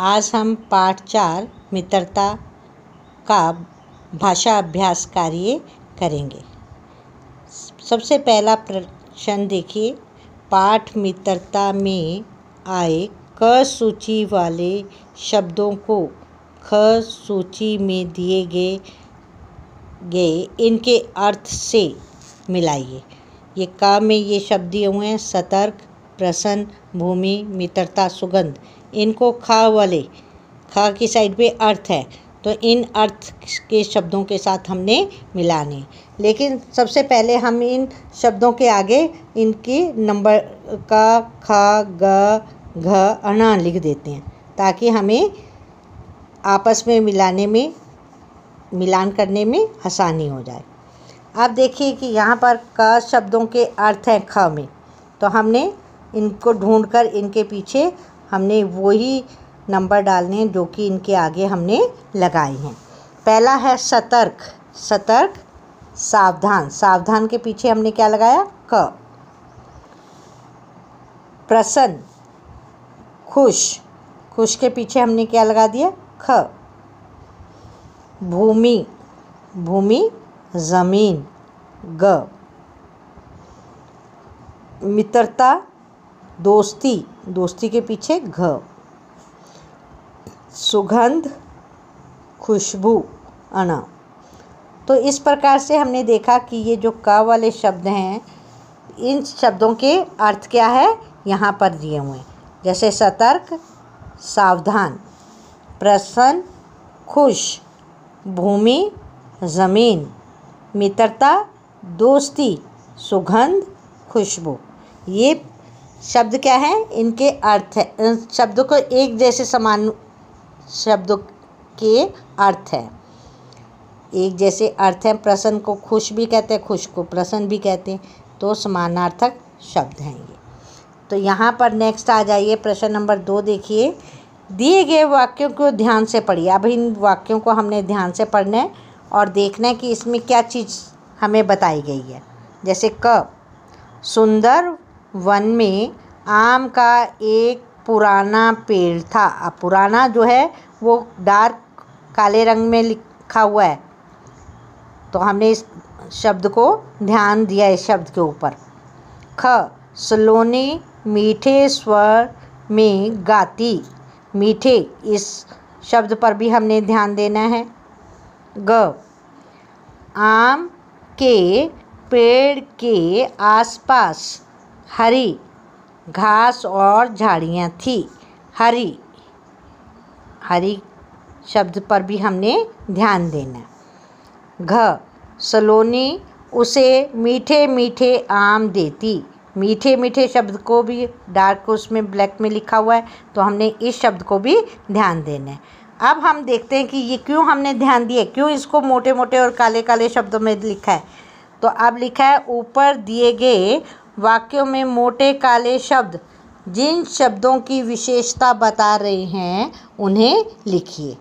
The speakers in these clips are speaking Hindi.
आज हम पाठ चार मित्रता का भाषा अभ्यास कार्य करेंगे सबसे पहला प्रश्न देखिए पाठ मित्रता में आए क सूची वाले शब्दों को ख सूची में दिए गए गए इनके अर्थ से मिलाइए ये क में ये शब्द दिए हुए हैं सतर्क प्रसन्न भूमि मित्रता सुगंध इनको खा वाले खा की साइड पे अर्थ है तो इन अर्थ के शब्दों के साथ हमने मिलाने लेकिन सबसे पहले हम इन शब्दों के आगे इनके नंबर का खा ग घ अना लिख देते हैं ताकि हमें आपस में मिलाने में मिलान करने में आसानी हो जाए आप देखिए कि यहाँ पर क शब्दों के अर्थ हैं ख में तो हमने इनको ढूंढकर इनके पीछे हमने वही नंबर डालने हैं जो कि इनके आगे हमने लगाए हैं पहला है सतर्क सतर्क सावधान सावधान के पीछे हमने क्या लगाया क प्रसन्न खुश खुश के पीछे हमने क्या लगा दिया ख भूमि भूमि ज़मीन ग मित्रता दोस्ती दोस्ती के पीछे घ सुगंध खुशबू अना तो इस प्रकार से हमने देखा कि ये जो क वाले शब्द हैं इन शब्दों के अर्थ क्या है यहाँ पर दिए हुए जैसे सतर्क सावधान प्रसन्न खुश भूमि ज़मीन मित्रता दोस्ती सुगंध खुशबू ये शब्द क्या है इनके अर्थ है शब्दों को एक जैसे समान शब्दों के अर्थ है एक जैसे अर्थ हैं प्रसन्न को खुश भी कहते हैं खुश को प्रसन्न भी कहते हैं तो समानार्थक शब्द हैं ये तो यहाँ पर नेक्स्ट आ जाइए प्रश्न नंबर दो देखिए दिए गए वाक्यों को ध्यान से पढ़िए अब इन वाक्यों को हमने ध्यान से पढ़ना है और देखना है कि इसमें क्या चीज़ हमें बताई गई है जैसे क सुंदर वन में आम का एक पुराना पेड़ था अ पुराना जो है वो डार्क काले रंग में लिखा हुआ है तो हमने इस शब्द को ध्यान दिया इस शब्द के ऊपर ख सलोनी मीठे स्वर में गाती मीठे इस शब्द पर भी हमने ध्यान देना है ग आम के पेड़ के आसपास हरी घास और झाड़ियाँ थी हरी हरी शब्द पर भी हमने ध्यान देना घ सलोनी उसे मीठे मीठे आम देती मीठे मीठे शब्द को भी डार्क उसमें ब्लैक में लिखा हुआ है तो हमने इस शब्द को भी ध्यान देना है अब हम देखते हैं कि ये क्यों हमने ध्यान दिया क्यों इसको मोटे मोटे और काले काले शब्दों में लिखा है तो अब लिखा है ऊपर दिए गए वाक्यों में मोटे काले शब्द जिन शब्दों की विशेषता बता रहे हैं उन्हें लिखिए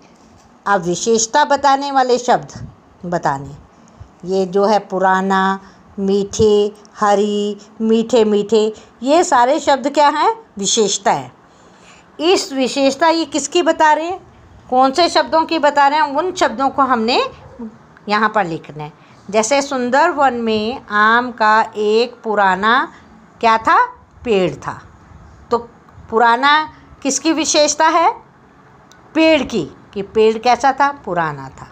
अब विशेषता बताने वाले शब्द बताने ये जो है पुराना मीठे हरी मीठे मीठे ये सारे शब्द क्या हैं विशेषता है इस विशेषता ये किसकी बता रहे हैं कौन से शब्दों की बता रहे हैं उन शब्दों को हमने यहाँ पर लिखना है जैसे वन में आम का एक पुराना क्या था पेड़ था तो पुराना किसकी विशेषता है पेड़ की कि पेड़ कैसा था पुराना था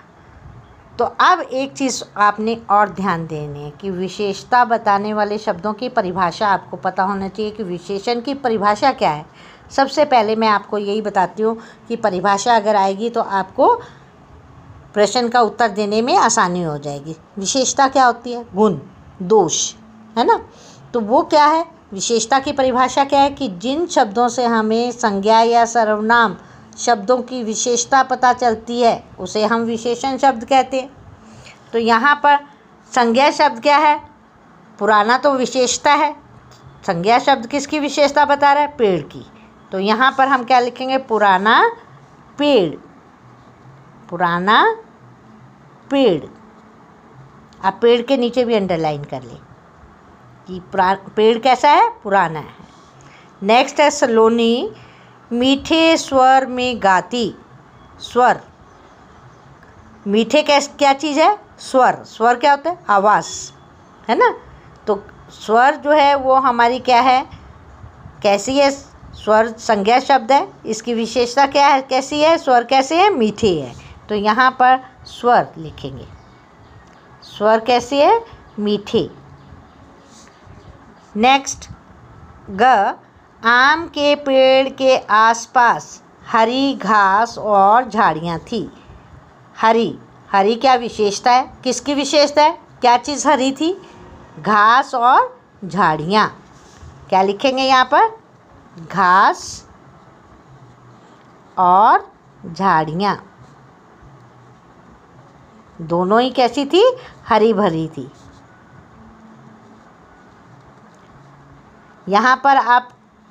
तो अब एक चीज़ आपने और ध्यान देनी है कि विशेषता बताने वाले शब्दों की परिभाषा आपको पता होना चाहिए कि विशेषण की परिभाषा क्या है सबसे पहले मैं आपको यही बताती हूँ कि परिभाषा अगर आएगी तो आपको प्रश्न का उत्तर देने में आसानी हो जाएगी विशेषता क्या होती है गुण दोष है ना तो वो क्या है विशेषता की परिभाषा क्या है कि जिन शब्दों से हमें संज्ञा या सर्वनाम शब्दों की विशेषता पता चलती है उसे हम विशेषण शब्द कहते हैं तो यहाँ पर संज्ञा शब्द क्या है पुराना तो विशेषता है संज्ञा शब्द किसकी विशेषता बता रहा है पेड़ की तो यहाँ पर हम क्या लिखेंगे पुराना पेड़ पुराना पेड़ आप पेड़ के नीचे भी अंडरलाइन कर लें कि पेड़ कैसा है पुराना है नेक्स्ट है सलोनी मीठे स्वर में गाती स्वर मीठे कैस क्या चीज़ है स्वर स्वर क्या होता है आवाज़ है ना तो स्वर जो है वो हमारी क्या है कैसी है स्वर संज्ञा शब्द है इसकी विशेषता क्या है कैसी है स्वर कैसे है मीठे है तो यहाँ पर स्वर लिखेंगे स्वर कैसी है मीठी नेक्स्ट ग आम के पेड़ के आसपास हरी घास और झाड़ियाँ थी हरी हरी क्या विशेषता है किसकी विशेषता है क्या चीज़ हरी थी घास और झाड़ियाँ क्या लिखेंगे यहाँ पर घास और झाड़ियाँ दोनों ही कैसी थी हरी भरी थी यहाँ पर आप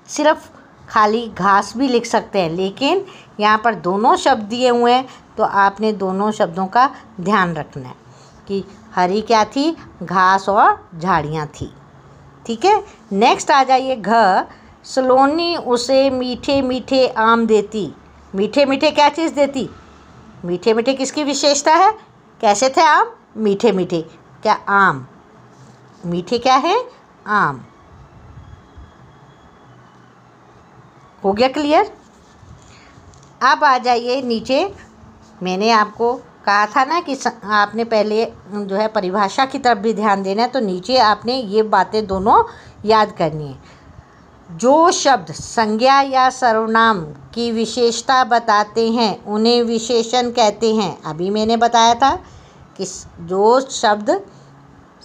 सिर्फ खाली घास भी लिख सकते हैं लेकिन यहाँ पर दोनों शब्द दिए हुए हैं तो आपने दोनों शब्दों का ध्यान रखना है कि हरी क्या थी घास और झाड़ियाँ थी ठीक है नेक्स्ट आ जाइए घ सलोनी उसे मीठे मीठे आम देती मीठे मीठे क्या चीज़ देती मीठे मीठे किसकी विशेषता है कैसे थे आम मीठे मीठे क्या आम मीठे क्या है आम हो गया क्लियर अब आ जाइए नीचे मैंने आपको कहा था ना कि आपने पहले जो है परिभाषा की तरफ भी ध्यान देना है तो नीचे आपने ये बातें दोनों याद करनी है जो शब्द संज्ञा या सर्वनाम की विशेषता बताते हैं उन्हें विशेषण कहते हैं अभी मैंने बताया था कि जो शब्द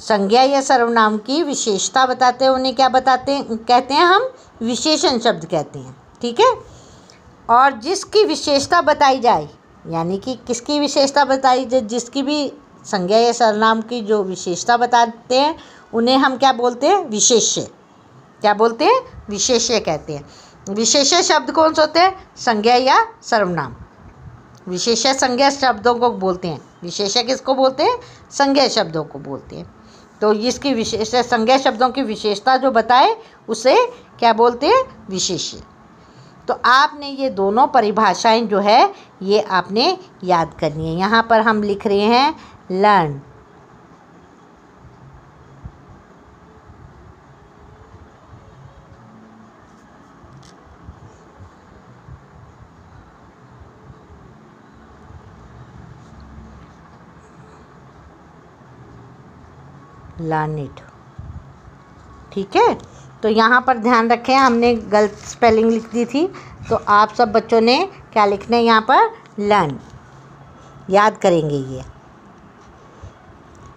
संज्ञा या सर्वनाम की विशेषता बताते हैं उन्हें क्या बताते हैं कहते हैं हम विशेषण शब्द कहते हैं ठीक है और जिसकी विशेषता बताई जाए यानी कि किसकी विशेषता बताई जाए जिसकी भी संज्ञा या सर्वनाम की जो विशेषता बताते हैं उन्हें हम क्या बोलते हैं विशेष्य क्या बोलते हैं विशेष्य कहते हैं विशेष्य शब्द कौन से होते हैं संज्ञा या सर्वनाम विशेष्य संज्ञा शब्दों को बोलते हैं विशेष्य किसको बोलते हैं संज्ञा शब्दों को बोलते हैं तो इसकी विशेष संज्ञा शब्दों की विशेषता जो बताए उसे क्या बोलते हैं विशेष्य तो आपने ये दोनों परिभाषाएं जो है ये आपने याद करनी है यहाँ पर हम लिख रहे हैं लर्न लानेट ठीक है तो यहाँ पर ध्यान रखें हमने गलत स्पेलिंग लिख दी थी तो आप सब बच्चों ने क्या लिखना है यहाँ पर लर्न याद करेंगे ये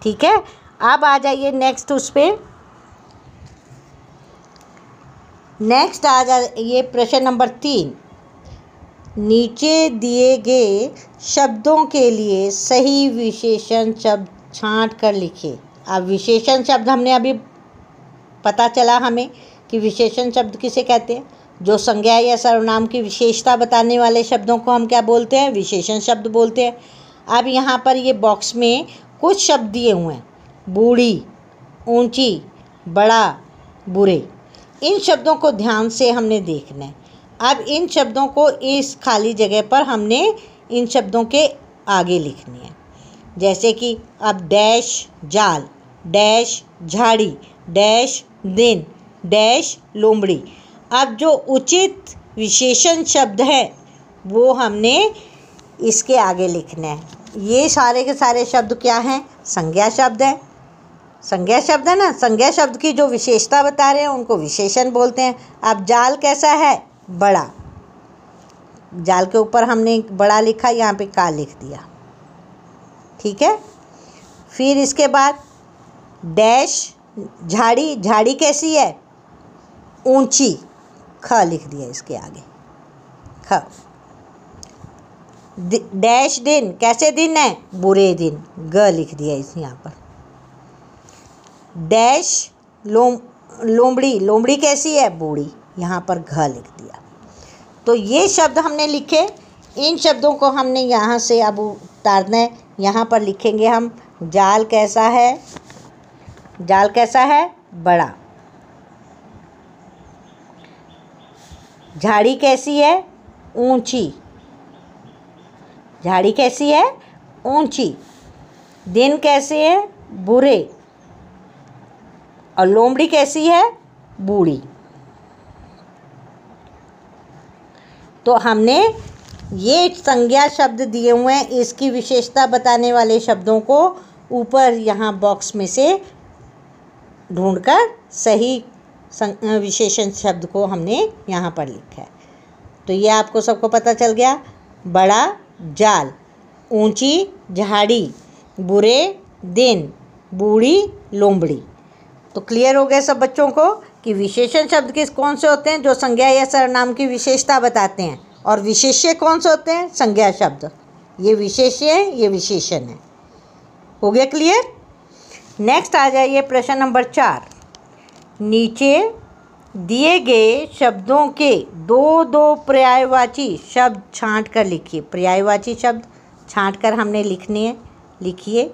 ठीक है अब आ जाइए नेक्स्ट उस पर नेक्स्ट आ जा ये प्रश्न नंबर तीन नीचे दिए गए शब्दों के लिए सही विशेषण शब्द छांट कर लिखिए अब विशेषण शब्द हमने अभी पता चला हमें कि विशेषण शब्द किसे कहते हैं जो संज्ञा या सर्वनाम की विशेषता बताने वाले शब्दों को हम क्या बोलते हैं विशेषण शब्द बोलते हैं अब यहाँ पर ये बॉक्स में कुछ शब्द दिए हुए हैं बूढ़ी ऊंची बड़ा बुरे इन शब्दों को ध्यान से हमने देखना है अब इन शब्दों को इस खाली जगह पर हमने इन शब्दों के आगे लिखनी है जैसे कि अब डैश जाल डैश झाड़ी डैश दिन डैश लोमड़ी अब जो उचित विशेषण शब्द है वो हमने इसके आगे लिखना है ये सारे के सारे शब्द क्या हैं संज्ञा शब्द हैं संज्ञा शब्द है ना संज्ञा शब्द की जो विशेषता बता रहे हैं उनको विशेषण बोलते हैं अब जाल कैसा है बड़ा जाल के ऊपर हमने बड़ा लिखा यहाँ पे का लिख दिया ठीक है फिर इसके बाद डैश झाड़ी झाड़ी कैसी है ऊंची ख लिख दिया इसके आगे ख डैश दिन कैसे दिन है बुरे दिन ग लिख दिया इस यहाँ पर डैश लोम लोमड़ी लोमड़ी कैसी है बूढ़ी यहाँ पर घ लिख दिया तो ये शब्द हमने लिखे इन शब्दों को हमने यहाँ से अब उतारना है यहाँ पर लिखेंगे हम जाल कैसा है जाल कैसा है बड़ा झाड़ी कैसी है ऊंची झाड़ी कैसी है ऊंची दिन कैसे है बुरे और लोमड़ी कैसी है बूढ़ी तो हमने ये संज्ञा शब्द दिए हुए हैं इसकी विशेषता बताने वाले शब्दों को ऊपर यहाँ बॉक्स में से ढूंढकर सही विशेषण शब्द को हमने यहाँ पर लिखा है तो ये आपको सबको पता चल गया बड़ा जाल ऊंची झाड़ी बुरे दिन बूढ़ी लोमड़ी तो क्लियर हो गया सब बच्चों को कि विशेषण शब्द किस कौन से होते हैं जो संज्ञा या सर्वनाम की विशेषता बताते हैं और विशेष्य कौन से होते हैं संज्ञा शब्द ये विशेष्य है ये विशेषण है हो गया क्लियर नेक्स्ट आ जाइए प्रश्न नंबर चार नीचे दिए गए शब्दों के दो दो पर्यायवाची शब्द छांट कर लिखिए पर्यायवाची शब्द छांट कर हमने लिखने हैं लिखिए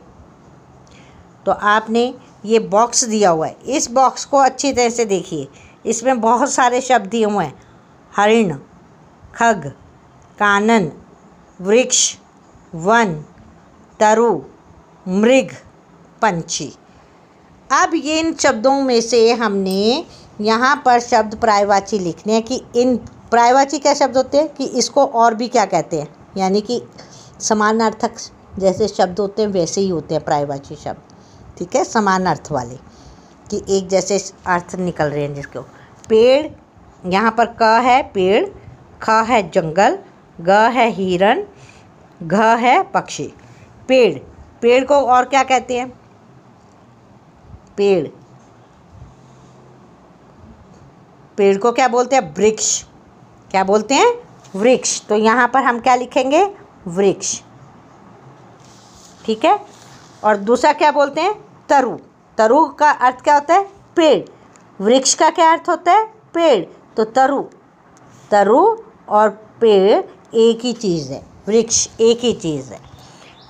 तो आपने ये बॉक्स दिया हुआ है इस बॉक्स को अच्छी तरह से देखिए इसमें बहुत सारे शब्द दिए हुए हैं हरिण खग कानन वृक्ष वन तरु मृग पंछी अब ये इन शब्दों में से हमने यहाँ पर शब्द प्रायवाची लिखने हैं कि इन प्रायवाची क्या शब्द होते हैं कि इसको और भी क्या कहते हैं यानी कि समानार्थक जैसे शब्द होते हैं वैसे ही होते हैं प्रायवाची शब्द ठीक है समान अर्थ वाले कि एक जैसे अर्थ निकल रहे हैं जिसको पेड़ यहाँ पर क है पेड़ ख है जंगल ग है हिरण घ है पक्षी पेड़ पेड़ को और क्या कहते हैं पेड़ पेड़ को क्या बोलते हैं वृक्ष क्या बोलते हैं वृक्ष तो यहाँ पर हम क्या लिखेंगे वृक्ष ठीक है और दूसरा क्या बोलते हैं तरु तरु का अर्थ क्या होता है पेड़ वृक्ष का क्या अर्थ होता है पेड़ तो तरु तरु और पेड़ एक ही चीज़ है वृक्ष एक ही चीज़ है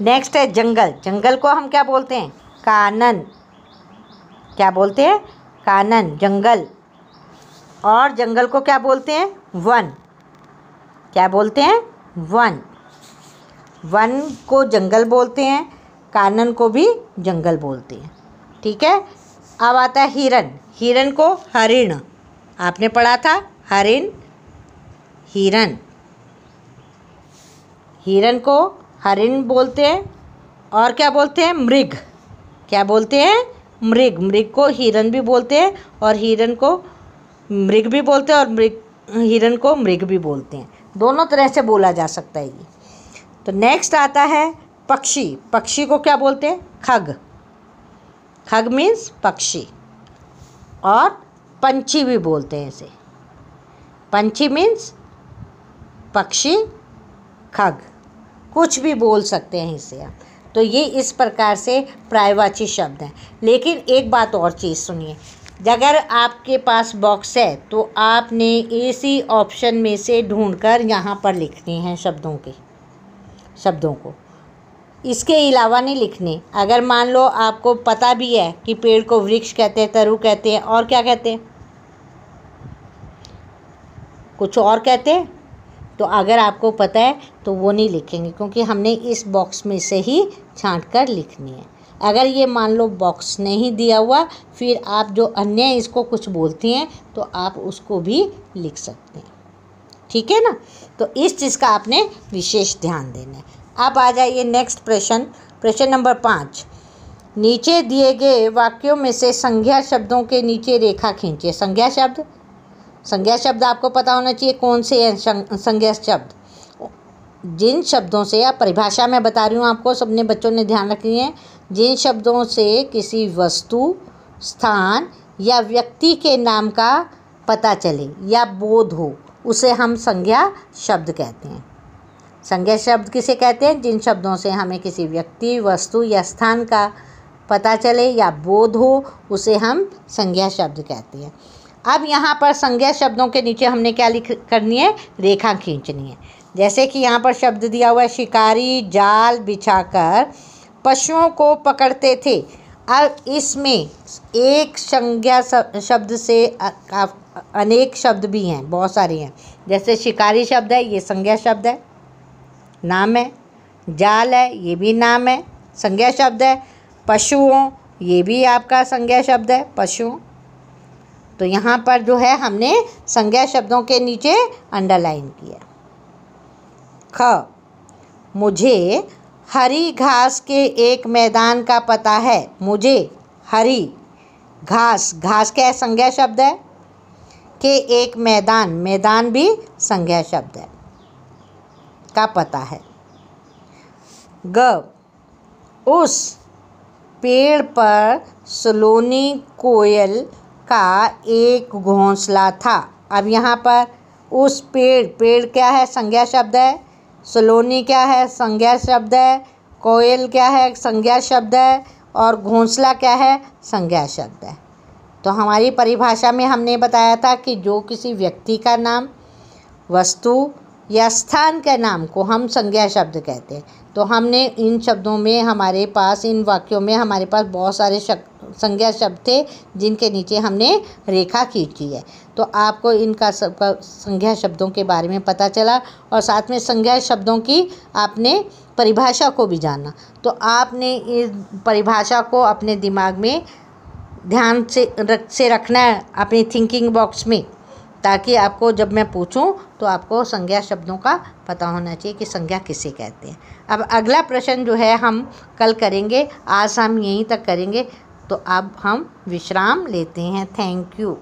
नेक्स्ट है जंगल जंगल को हम क्या बोलते हैं कानन क्या बोलते हैं कानन जंगल और जंगल को क्या बोलते हैं वन क्या बोलते हैं वन वन को जंगल बोलते हैं कानन को भी जंगल बोलते हैं ठीक है अब आता है हिरण हिरण को हरिण आपने पढ़ा था हरिण हिरन हिरन को हरिन बोलते हैं और क्या बोलते हैं मृग क्या बोलते हैं मृग मृग को हिरन भी बोलते हैं और हिरन को मृग भी बोलते हैं और मृग हिरन को मृग भी बोलते हैं दोनों तरह से बोला जा सकता है ये तो नेक्स्ट आता है पक्षी पक्षी को क्या बोलते हैं खग खग मीन्स पक्षी और पंछी भी बोलते हैं इसे पंछी मीन्स पक्षी खग कुछ भी बोल सकते हैं इसे आप तो ये इस प्रकार से प्रायवाची शब्द हैं लेकिन एक बात और चीज़ सुनिए अगर आपके पास बॉक्स है तो आपने इसी ऑप्शन में से ढूंढकर यहाँ पर लिखने हैं शब्दों के शब्दों को इसके अलावा नहीं लिखने अगर मान लो आपको पता भी है कि पेड़ को वृक्ष कहते हैं तरु कहते हैं और क्या कहते हैं कुछ और कहते हैं तो अगर आपको पता है तो वो नहीं लिखेंगे क्योंकि हमने इस बॉक्स में से ही छाँट कर लिखनी है अगर ये मान लो बॉक्स नहीं दिया हुआ फिर आप जो अन्य इसको कुछ बोलती हैं तो आप उसको भी लिख सकते हैं ठीक है ना तो इस चीज़ का आपने विशेष ध्यान देना है अब आ जाइए नेक्स्ट प्रश्न प्रश्न नंबर पाँच नीचे दिए गए वाक्यों में से संज्ञा शब्दों के नीचे रेखा खींचे संज्ञा शब्द संज्ञा शब्द आपको पता होना चाहिए कौन से हैं संज्ञा शब्द जिन शब्दों से या परिभाषा मैं बता रही हूँ आपको सबने बच्चों ने ध्यान रखनी है जिन शब्दों से किसी वस्तु स्थान या व्यक्ति के नाम का पता चले या बोध हो उसे हम संज्ञा शब्द कहते हैं संज्ञा शब्द किसे कहते हैं जिन शब्दों से हमें किसी व्यक्ति वस्तु या स्थान का पता चले या बोध हो उसे हम संज्ञा शब्द कहते हैं अब यहाँ पर संज्ञा शब्दों के नीचे हमने क्या लिख करनी है रेखा खींचनी है जैसे कि यहाँ पर शब्द दिया हुआ है शिकारी जाल बिछाकर पशुओं को पकड़ते थे अब इसमें एक संज्ञा शब्द से अनेक शब्द भी हैं बहुत सारे हैं जैसे शिकारी शब्द है ये संज्ञा शब्द है नाम है जाल है ये भी नाम है संज्ञा शब्द है पशुओं ये भी आपका संज्ञा शब्द है पशुओं तो यहाँ पर जो है हमने संज्ञा शब्दों के नीचे अंडरलाइन किया ख मुझे हरी घास के एक मैदान का पता है मुझे हरी घास घास क्या संज्ञा शब्द है के एक मैदान मैदान भी संज्ञा शब्द है का पता है ग उस पेड़ पर सलोनी कोयल का एक घोंसला था अब यहाँ पर उस पेड़ पेड़ क्या है संज्ञा शब्द है सलोनी क्या है संज्ञा शब्द है कोयल क्या है संज्ञा शब्द है और घोंसला क्या है संज्ञा शब्द है तो हमारी परिभाषा में हमने बताया था कि जो किसी व्यक्ति का नाम वस्तु या स्थान के नाम को हम संज्ञा शब्द कहते हैं तो हमने इन शब्दों में हमारे पास इन वाक्यों में हमारे पास बहुत सारे शक, संज्ञा शब्द थे जिनके नीचे हमने रेखा खींची है तो आपको इनका सबका संज्ञा शब्दों के बारे में पता चला और साथ में संज्ञा शब्दों की आपने परिभाषा को भी जाना तो आपने इस परिभाषा को अपने दिमाग में ध्यान से रख से रखना है अपनी थिंकिंग बॉक्स में ताकि आपको जब मैं पूछूं तो आपको संज्ञा शब्दों का पता होना चाहिए कि संज्ञा किसे कहते हैं अब अगला प्रश्न जो है हम कल करेंगे आज हम यहीं तक करेंगे तो अब हम विश्राम लेते हैं थैंक यू